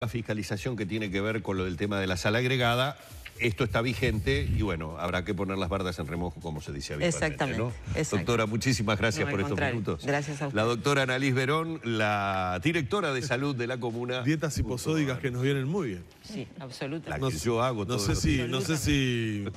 La fiscalización que tiene que ver con lo del tema de la sala agregada, esto está vigente y bueno, habrá que poner las bardas en remojo, como se dice habitualmente. Exactamente. Exactamente. Doctora, muchísimas gracias por estos minutos. Gracias a usted. La doctora Analís Verón, la directora de salud de la comuna. Dietas hiposódicas que nos vienen muy bien. Sí, absolutamente. yo hago No sé si, no sé si